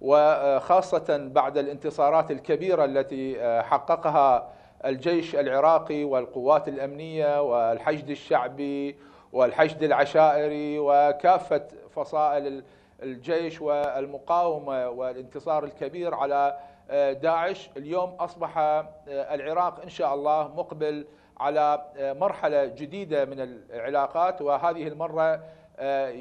وخاصة بعد الانتصارات الكبيرة التي حققها الجيش العراقي والقوات الأمنية والحشد الشعبي والحشد العشائري وكافة فصائل الجيش والمقاومة والانتصار الكبير على آه، داعش اليوم أصبح آه، العراق إن شاء الله مقبل على آه، مرحلة جديدة من العلاقات وهذه المرة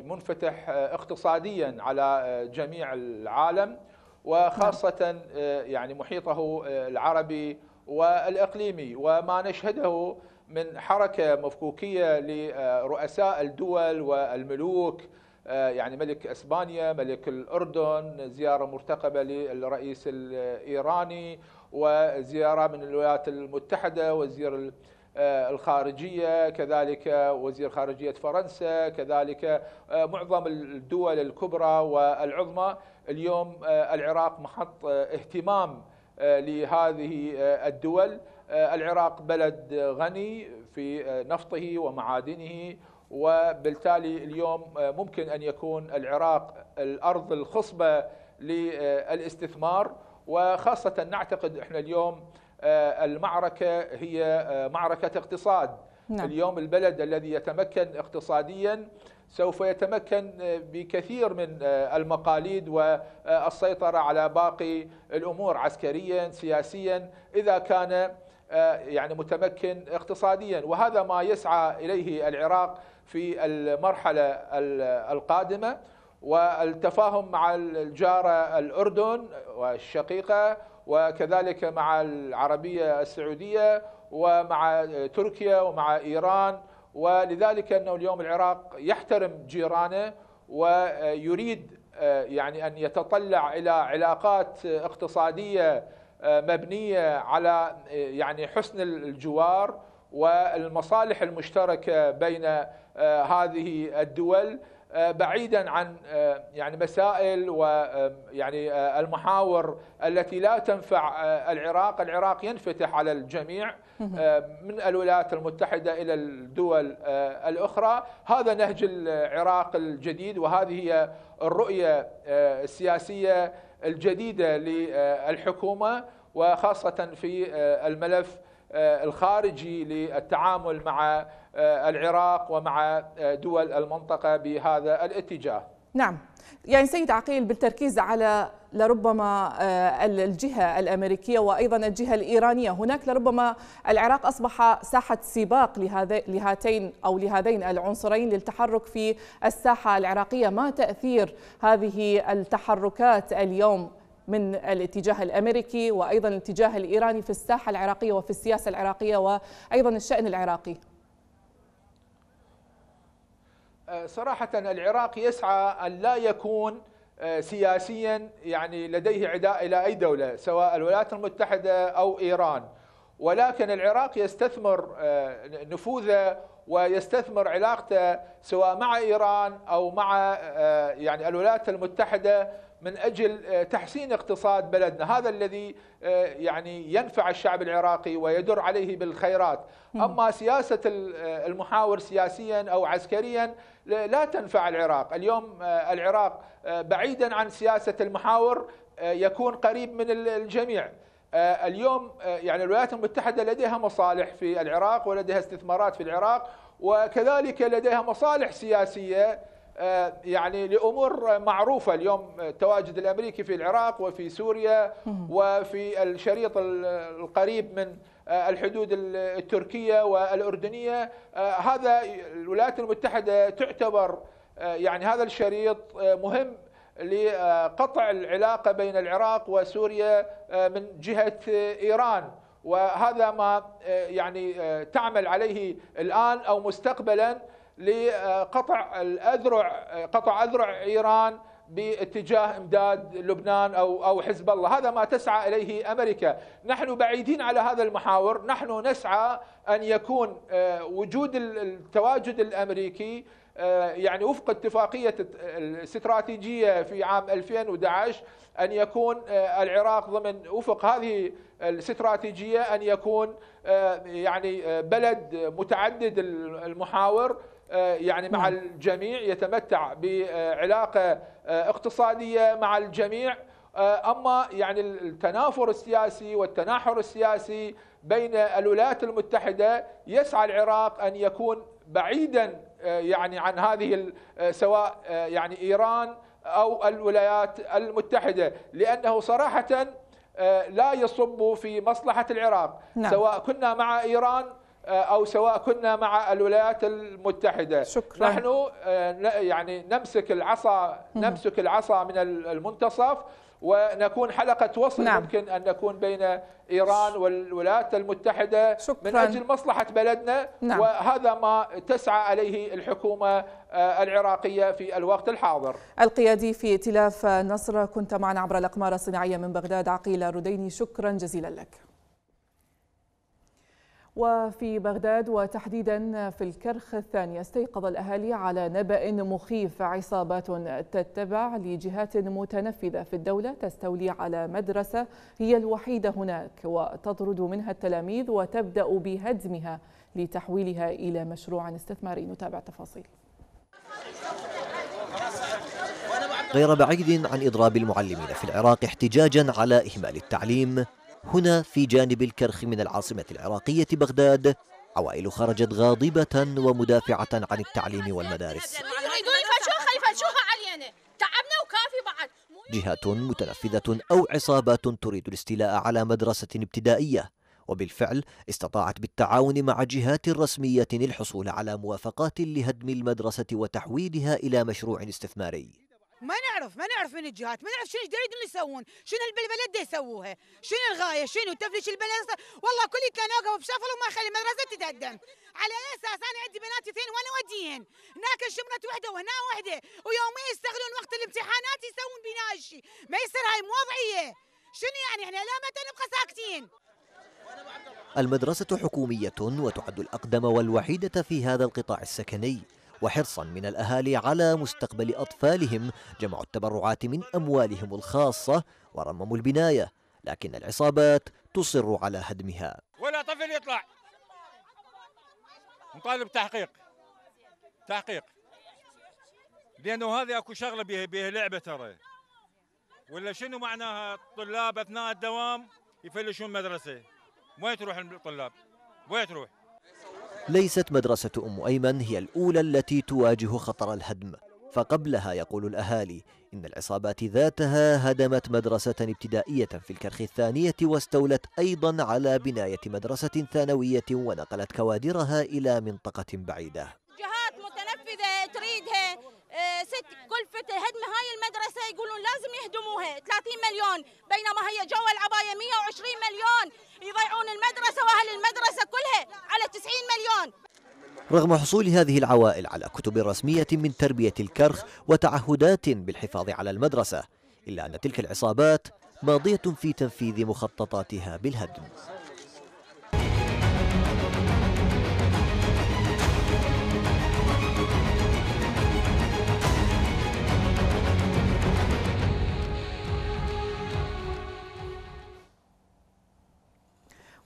منفتح اقتصاديا على جميع العالم وخاصة يعني محيطه العربي والإقليمي وما نشهده من حركة مفكوكية لرؤساء الدول والملوك آه، يعني ملك اسبانيا، ملك الاردن، زياره مرتقبه للرئيس الايراني وزياره من الولايات المتحده وزير آه، الخارجيه، كذلك وزير خارجيه فرنسا، كذلك آه، معظم الدول الكبرى والعظمى، اليوم العراق محط اهتمام لهذه الدول آه، العراق بلد غني في آه، نفطه ومعادنه وبالتالي اليوم آه، ممكن أن يكون العراق الأرض الخصبة للاستثمار وخاصة نعتقد إحنا اليوم المعركة هي معركة اقتصاد نعم. اليوم البلد الذي يتمكن اقتصاديا سوف يتمكن بكثير من المقاليد والسيطرة على باقي الأمور عسكريا سياسيا إذا كان آه، يعني متمكن اقتصاديا وهذا ما يسعى إليه العراق في المرحلة القادمة والتفاهم مع الجارة الأردن والشقيقة وكذلك مع العربية السعودية ومع تركيا ومع إيران ولذلك أنه اليوم العراق يحترم جيرانه ويريد آه، يعني أن يتطلع إلى علاقات اقتصادية آه، مبنية على آه، يعني حسن الجوار والمصالح المشتركة بين آه، هذه الدول بعيدا عن يعني مسائل ويعني المحاور التي لا تنفع العراق، العراق ينفتح على الجميع من الولايات المتحده الى الدول الاخرى، هذا نهج العراق الجديد وهذه هي الرؤيه السياسيه الجديدة للحكومة وخاصة في آه، الملف آه، الخارجي للتعامل مع آه، العراق ومع دول المنطقة بهذا الاتجاه نعم يعني سيد عقيل بالتركيز على لربما آه، الجهة الأمريكية وأيضا الجهة الإيرانية هناك لربما العراق أصبح ساحة سباق لهاتين أو لهذين العنصرين للتحرك في الساحة العراقية ما تأثير هذه التحركات اليوم من الاتجاه الأمريكي وأيضا الاتجاه الإيراني في الساحة العراقية وفي السياسة العراقية وأيضا الشأن العراقي آه، صراحة العراق يسعى أن لا يكون آه، سياسيا يعني لديه عداء إلى أي دولة سواء الولايات المتحدة أو إيران ولكن العراق يستثمر آه، نفوذه ويستثمر علاقته سواء مع إيران أو مع يعني الولايات المتحدة من أجل تحسين اقتصاد بلدنا هذا الذي يعني ينفع الشعب العراقي ويدر عليه بالخيرات أما سياسة المحاور سياسيا أو عسكريا لا تنفع العراق اليوم آه، العراق آه، بعيدا عن سياسة المحاور آه، يكون قريب من الجميع اليوم يعني الولايات المتحدة لديها مصالح في العراق ولديها استثمارات في العراق وكذلك لديها مصالح سياسية يعني لامور معروفه اليوم التواجد الامريكي في العراق وفي سوريا وفي الشريط القريب من آه، الحدود التركيه والاردنيه آه، هذا الولايات المتحده تعتبر آه، يعني هذا الشريط مهم لقطع العلاقه بين العراق وسوريا من جهه ايران وهذا ما يعني تعمل عليه الان او مستقبلا لقطع الاذرع قطع اذرع ايران باتجاه امداد لبنان او او حزب الله، هذا ما تسعى اليه امريكا، نحن بعيدين على هذا المحاور، نحن نسعى ان يكون آه، وجود التواجد الامريكي آه، يعني وفق اتفاقية الاستراتيجية في عام 2011 أن يكون آه، العراق ضمن وفق هذه الاستراتيجية أن يكون يعني بلد متعدد المحاور آه، يعني مع نعم. الجميع يتمتع بعلاقة آه، اقتصادية مع الجميع آه، أما يعني التنافر السياسي والتناحر السياسي بين الولايات المتحدة يسعى العراق أن يكون بعيدا يعني عن هذه سواء يعني إيران أو الولايات المتحدة لأنه صراحة لا يصب في مصلحة العراق نعم. سواء كنا مع إيران آه، او سواء كنا مع الولايات المتحده شكرا نحن آه، يعني نمسك العصا نمسك العصا من المنتصف ونكون حلقة وصل نعم. ممكن أن نكون بين إيران والولايات المتحدة شكرا. من أجل مصلحة بلدنا نعم. وهذا ما تسعى عليه الحكومة آه، العراقية في الوقت الحاضر القيادي في ائتلاف نصر كنت معنا عبر الأقمار الصناعية من بغداد عقيل رديني شكرا جزيلا لك وفي بغداد وتحديدا في الكرخ الثاني استيقظ الأهالي على نبأ مخيف عصابات تتبع لجهات متنفذة في الدولة تستولي على مدرسة هي الوحيدة هناك وتطرد منها التلاميذ وتبدأ بهدمها لتحويلها إلى مشروع استثماري نتابع تفاصيل غير بعيد عن إضراب المعلمين في العراق احتجاجا على إهمال التعليم هنا في جانب الكرخ من العاصمة العراقية بغداد عوائل خرجت غاضبة ومدافعة عن التعليم والمدارس جهات متنفذة أو عصابات تريد الاستيلاء على مدرسة ابتدائية وبالفعل استطاعت بالتعاون مع جهات رسمية الحصول على موافقات لهدم المدرسة وتحويلها إلى مشروع استثماري ما نعرف ما نعرف من الجهات ما نعرف شنو يريدون يسوون شنو البلبله دي يسووها شنو الغايه شنو تفلش البلد والله كل كان نوقف بشفل وما خلي المدرسه تتهدم على اساس انا عندي بنات اثنين وانا وديهن هناك شمرت وحده وهنا وحده ويوميا يستغلون وقت الامتحانات يسوون بنا شيء ما يصير هاي وضعيه شنو يعني احنا لا متى نبقى ساكتين المدرسة حكومية وتعد الأقدم والوحيدة في هذا القطاع السكني وحرصا من الأهالي على مستقبل أطفالهم جمعوا التبرعات من أموالهم الخاصة ورمموا البناية لكن العصابات تصر على هدمها ولا طفل يطلع نطالب تحقيق تحقيق لأنه هذه أكو شغلة بها, بها لعبة ترى ولا شنو معناها الطلاب أثناء الدوام يفلشون مدرسة وين تروح الطلاب وين تروح ليست مدرسة أم أيمن هي الأولى التي تواجه خطر الهدم فقبلها يقول الأهالي إن العصابات ذاتها هدمت مدرسة ابتدائية في الكرخ الثانية واستولت أيضا على بناية مدرسة ثانوية ونقلت كوادرها إلى منطقة بعيدة يقولون لازم يهدموها 30 مليون بينما هي جوا العباية 120 مليون يضيعون المدرسة وأهل المدرسة كلها على 90 مليون رغم حصول هذه العوائل على كتب رسمية من تربية الكرخ وتعهدات بالحفاظ على المدرسة إلا أن تلك العصابات ماضية في تنفيذ مخططاتها بالهدم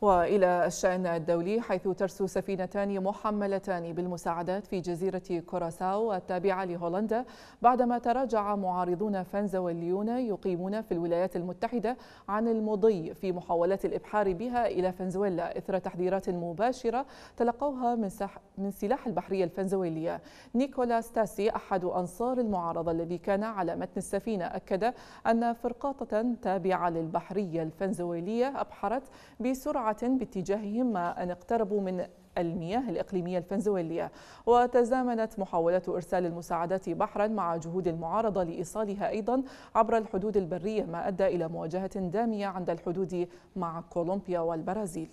وإلى الشأن الدولي حيث ترسو سفينتان محملتان بالمساعدات في جزيرة كوراساو التابعة لهولندا بعدما تراجع معارضون فنزويليون يقيمون في الولايات المتحدة عن المضي في محاولات الإبحار بها إلى فنزويلا إثر تحذيرات مباشرة تلقوها من, من سلاح البحرية الفنزويلية نيكولا ستاسي أحد أنصار المعارضة الذي كان على متن السفينة أكد أن فرقاطة تابعة للبحرية الفنزويلية أبحرت بسرعة باتجاههم ما أن اقتربوا من المياه الإقليمية الفنزويلية وتزامنت محاولة إرسال المساعدات بحرا مع جهود المعارضة لإيصالها أيضا عبر الحدود البرية ما أدى إلى مواجهة دامية عند الحدود مع كولومبيا والبرازيل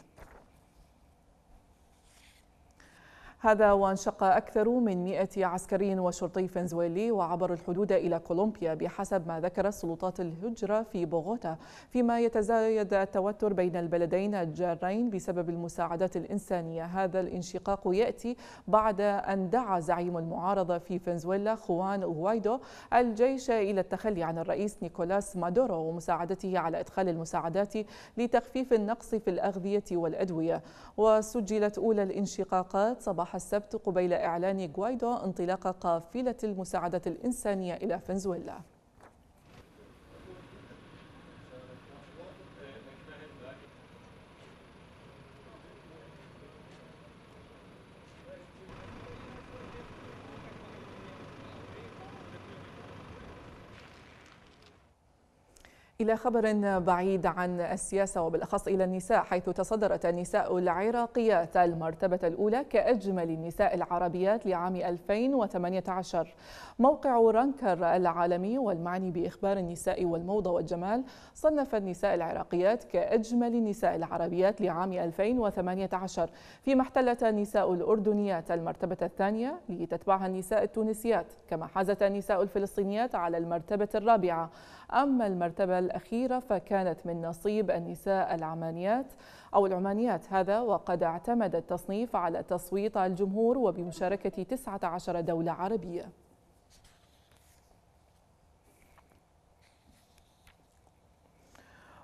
هذا وانشق أكثر من 100 عسكري وشرطي فنزويلي وعبروا الحدود إلى كولومبيا بحسب ما ذكرت سلطات الهجرة في بوغوتا فيما يتزايد التوتر بين البلدين الجارين بسبب المساعدات الإنسانية هذا الانشقاق يأتي بعد أن دعا زعيم المعارضة في فنزويلا خوان غوايدو الجيش إلى التخلي عن الرئيس نيكولاس مادورو ومساعدته على إدخال المساعدات لتخفيف النقص في الأغذية والأدوية وسجلت أولى الانشقاقات صباح صباح السبت قبيل إعلان غوايدو انطلاق قافلة المساعدة الإنسانية إلى فنزويلا إلى خبر بعيد عن السياسة وبالأخص إلى النساء حيث تصدرت النساء العراقيات المرتبة الأولى كأجمل النساء العربيات لعام 2018 موقع رانكر العالمي والمعني بإخبار النساء والموضة والجمال صنف النساء العراقيات كأجمل النساء العربيات لعام 2018 فيما احتلت النساء الأردنيات المرتبة الثانية لتتبعها النساء التونسيات كما حازت النساء الفلسطينيات على المرتبة الرابعة أما المرتبة الأخيرة فكانت من نصيب النساء العمانيات أو العمانيات هذا وقد اعتمد التصنيف على تصويت الجمهور وبمشاركة 19 دولة عربية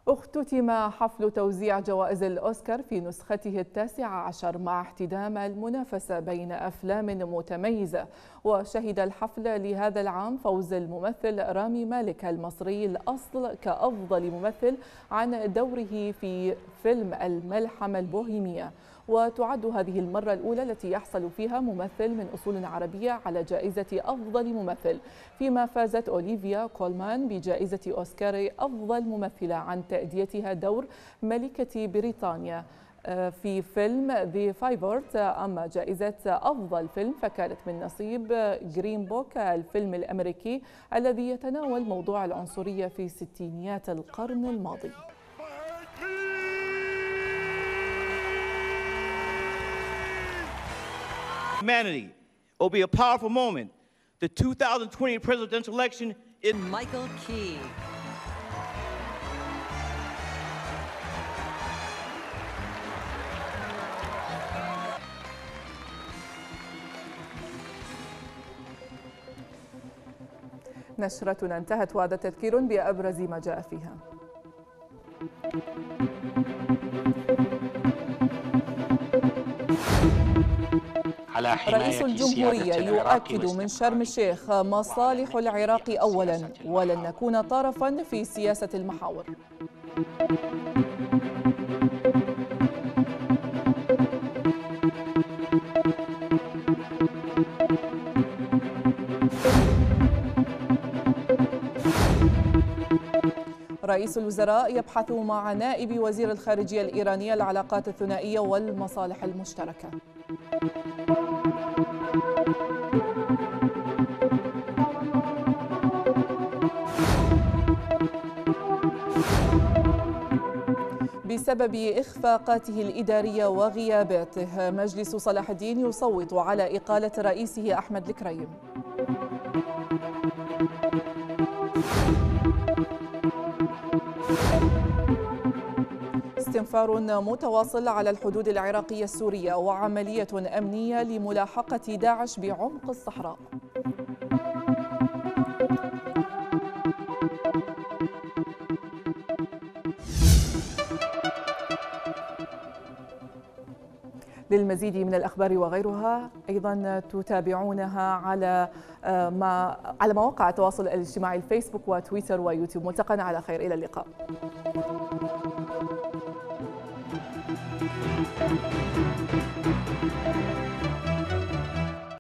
اختتم حفل توزيع جوائز الأوسكار في نسخته التاسعة عشر مع احتدام المنافسة بين أفلام متميزة وشهد الحفل لهذا العام فوز الممثل رامي مالك المصري الأصل كأفضل ممثل عن دوره في فيلم الملحمة البوهيمية وتعد هذه المرة الأولى التي يحصل فيها ممثل من أصول عربية على جائزة أفضل ممثل فيما فازت أوليفيا كولمان بجائزة أوسكار أفضل ممثلة عن تأديتها دور ملكة بريطانيا آه، في فيلم ذا فايفورت أما جائزة أفضل فيلم فكانت من نصيب جرين بوك الفيلم الأمريكي الذي يتناول موضوع العنصرية في ستينيات القرن الماضي Humanity. It will be a powerful moment. The 2020 presidential election is Michael Key. نشرتنا انتهت وهذا تذكير بأبرز ما جاء فيها. على حماية رئيس الجمهورية يؤكد من شرم الشيخ مصالح العراق أولا ولن نكون طرفا في سياسة المحاور رئيس الوزراء يبحث مع نائب وزير الخارجية الإيرانية العلاقات الثنائية والمصالح المشتركة بسبب إخفاقاته الإدارية وغياباته مجلس صلاح الدين يصوت على إقالة رئيسه أحمد الكريم استنفار متواصل على الحدود العراقية السورية وعملية أمنية لملاحقة داعش بعمق الصحراء للمزيد من الأخبار وغيرها أيضا تتابعونها على آه، ما على مواقع التواصل الاجتماعي الفيسبوك وتويتر ويوتيوب ملتقنا على خير إلى اللقاء